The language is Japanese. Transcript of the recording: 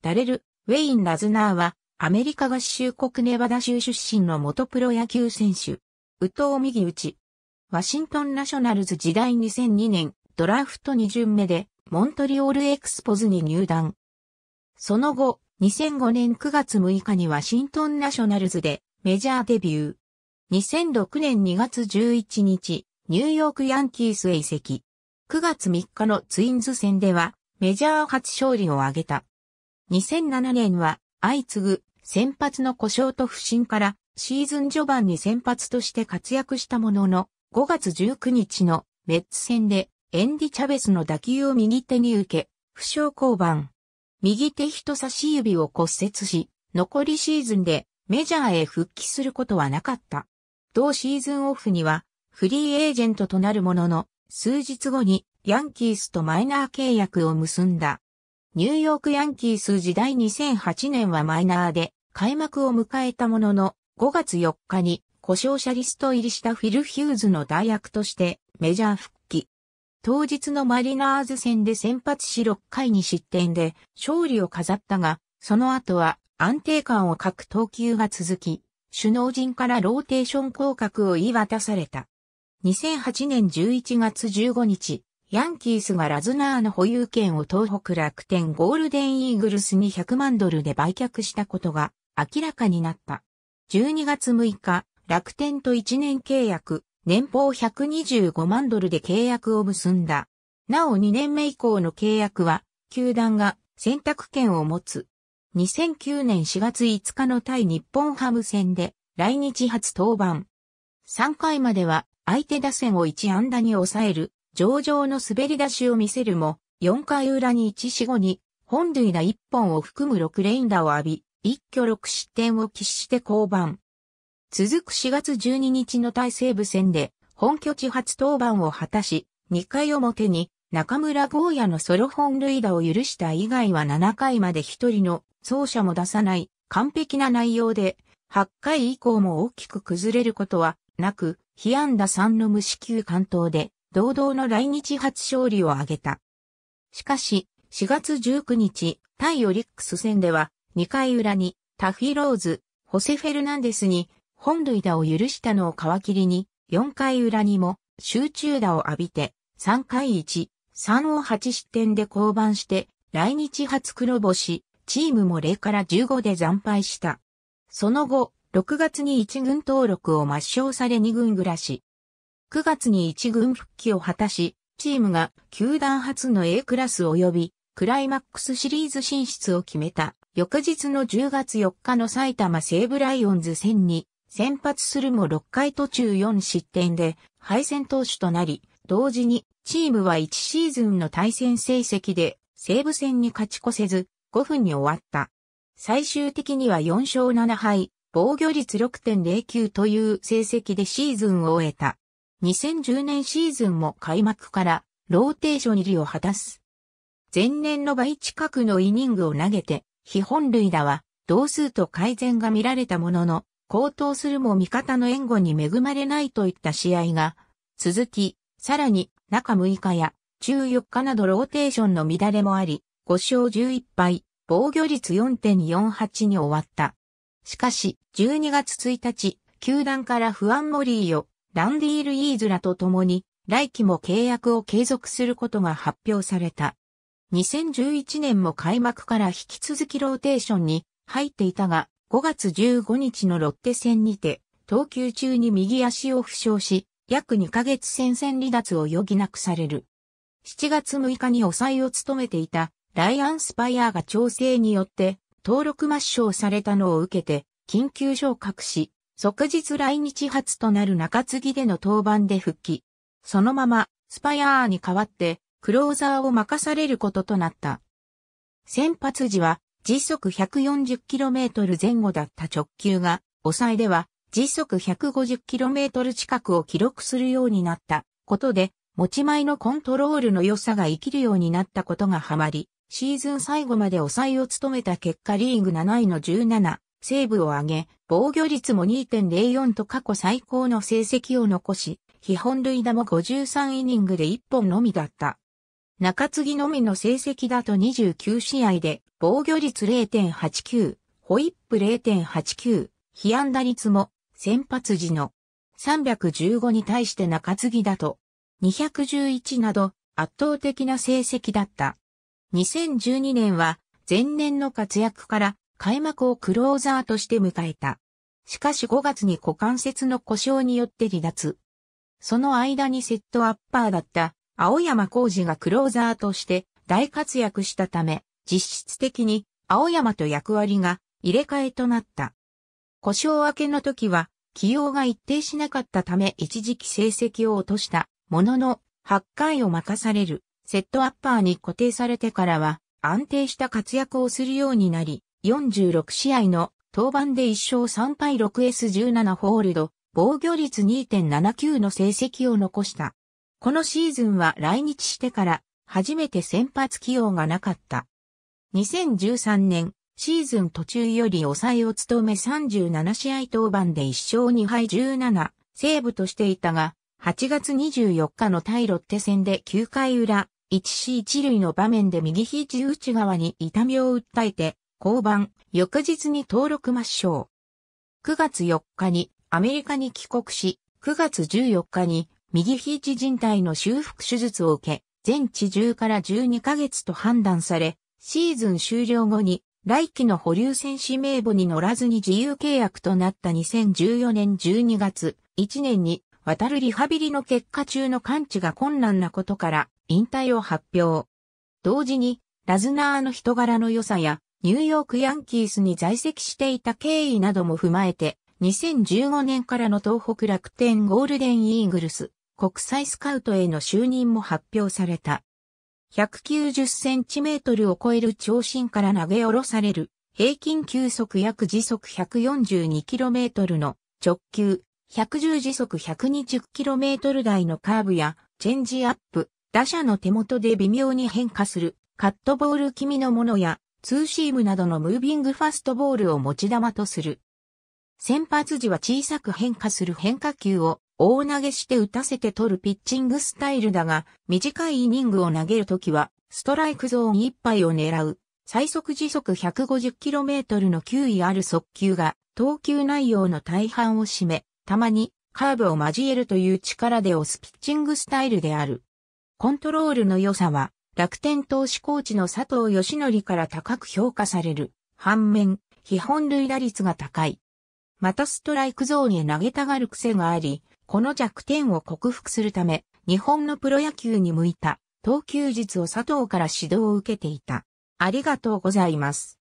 ダレル・ウェイン・ラズナーは、アメリカ合衆国ネバダ州出身の元プロ野球選手。宇藤右打ち。ワシントンナショナルズ時代2002年、ドラフト2巡目で、モントリオールエクスポズに入団。その後、2005年9月6日にワシントンナショナルズでメジャーデビュー。2006年2月11日、ニューヨークヤンキースへ移籍。9月3日のツインズ戦ではメジャー初勝利を挙げた。2007年は相次ぐ先発の故障と不振からシーズン序盤に先発として活躍したものの5月19日のメッツ戦でエンディ・チャベスの打球を右手に受け、負傷降板。右手人差し指を骨折し、残りシーズンでメジャーへ復帰することはなかった。同シーズンオフにはフリーエージェントとなるものの、数日後にヤンキースとマイナー契約を結んだ。ニューヨークヤンキース時代2008年はマイナーで開幕を迎えたものの5月4日に故障者リスト入りしたフィル・ヒューズの代役としてメジャー復帰。当日のマリナーズ戦で先発し6回に失点で勝利を飾ったが、その後は安定感を欠く投球が続き、首脳陣からローテーション降格を言い渡された。2008年11月15日、ヤンキースがラズナーの保有権を東北楽天ゴールデンイーグルスに100万ドルで売却したことが明らかになった。12月6日、楽天と1年契約、年俸125万ドルで契約を結んだ。なお2年目以降の契約は、球団が選択権を持つ。2009年4月5日の対日本ハム戦で来日初登板。3回までは相手打線を1安打に抑える上々の滑り出しを見せるも、4回裏に1死5に、本塁打1本を含む6連打を浴び、一挙6失点を喫して降板。続く4月12日の大西部戦で、本拠地初登板を果たし、2回表に中村豪也のソロ本塁打を許した以外は7回まで1人の走者も出さない完璧な内容で、8回以降も大きく崩れることはなく、被安打3の無四球完投で堂々の来日初勝利を挙げた。しかし、4月19日、対オリックス戦では、2回裏に、タフィローズ、ホセフェルナンデスに、本塁打を許したのを皮切りに、4回裏にも、集中打を浴びて、3回1、3を8失点で降板して、来日初黒星、チームも0から15で惨敗した。その後、6月に1軍登録を抹消され2軍暮らし、9月に一軍復帰を果たし、チームが球団初の A クラス及びクライマックスシリーズ進出を決めた。翌日の10月4日の埼玉西武ライオンズ戦に先発するも6回途中4失点で敗戦投手となり、同時にチームは1シーズンの対戦成績で西武戦に勝ち越せず5分に終わった。最終的には4勝7敗、防御率6.09という成績でシーズンを終えた。2010年シーズンも開幕からローテーション入りを果たす。前年の倍近くのイニングを投げて、非本塁打は同数と改善が見られたものの、高騰するも味方の援護に恵まれないといった試合が続き、さらに中6日や中4日などローテーションの乱れもあり、5勝11敗、防御率4.48に終わった。しかし、12月1日、球団から不安盛モリーをランディール・イーズラと共に、来期も契約を継続することが発表された。2011年も開幕から引き続きローテーションに入っていたが、5月15日のロッテ戦にて、投球中に右足を負傷し、約2ヶ月戦線離脱を余儀なくされる。7月6日に抑えを務めていたライアンスパイアーが調整によって登録抹消されたのを受けて緊急昇格し、即日来日初となる中継ぎでの登板で復帰。そのまま、スパヤーに代わって、クローザーを任されることとなった。先発時は、時速 140km 前後だった直球が、抑えでは、時速 150km 近くを記録するようになったことで、持ち前のコントロールの良さが生きるようになったことがハマり、シーズン最後まで抑えを務めた結果リーグ7位の17セーブを挙げ、防御率も2.04と過去最高の成績を残し、基本類打も53イニングで1本のみだった。中継ぎのみの成績だと29試合で、防御率0.89、ホイップ0.89、被安打率も先発時の315に対して中継ぎだと211など圧倒的な成績だった。2012年は前年の活躍から開幕をクローザーとして迎えた。しかし5月に股関節の故障によって離脱。その間にセットアッパーだった青山浩二がクローザーとして大活躍したため、実質的に青山と役割が入れ替えとなった。故障明けの時は起用が一定しなかったため一時期成績を落としたものの8回を任されるセットアッパーに固定されてからは安定した活躍をするようになり、46試合の登板で1勝3敗 6S17 ホールド、防御率2.79の成績を残した。このシーズンは来日してから初めて先発起用がなかった。2013年シーズン途中より抑えを務め37試合登板で1勝2敗17、セーブとしていたが、8月24日の対ロッテ戦で9回裏、1C1 塁の場面で右肘内側に痛みを訴えて、交番、翌日に登録抹消。9月4日にアメリカに帰国し、9月14日に右肘靭帯の修復手術を受け、全治10から12ヶ月と判断され、シーズン終了後に来季の保留選手名簿に乗らずに自由契約となった2014年12月、1年に渡るリハビリの結果中の完治が困難なことから引退を発表。同時に、ラズナーの人柄の良さやニューヨークヤンキースに在籍していた経緯なども踏まえて、2015年からの東北楽天ゴールデンイーグルス国際スカウトへの就任も発表された。190センチメートルを超える長身から投げ下ろされる平均球速約時速1 4 2トルの直球、110時速1 2 0トル台のカーブやチェンジアップ、打者の手元で微妙に変化するカットボール気味のものやツーシームなどのムービングファストボールを持ち玉とする。先発時は小さく変化する変化球を大投げして打たせて取るピッチングスタイルだが、短いイニングを投げるときは、ストライクゾーンいっぱいを狙う、最速時速 150km の球威ある速球が、投球内容の大半を占め、たまにカーブを交えるという力で押すピッチングスタイルである。コントロールの良さは、楽天投手コーチの佐藤義則から高く評価される。反面、基本塁打率が高い。またストライクゾーンへ投げたがる癖があり、この弱点を克服するため、日本のプロ野球に向いた投球術を佐藤から指導を受けていた。ありがとうございます。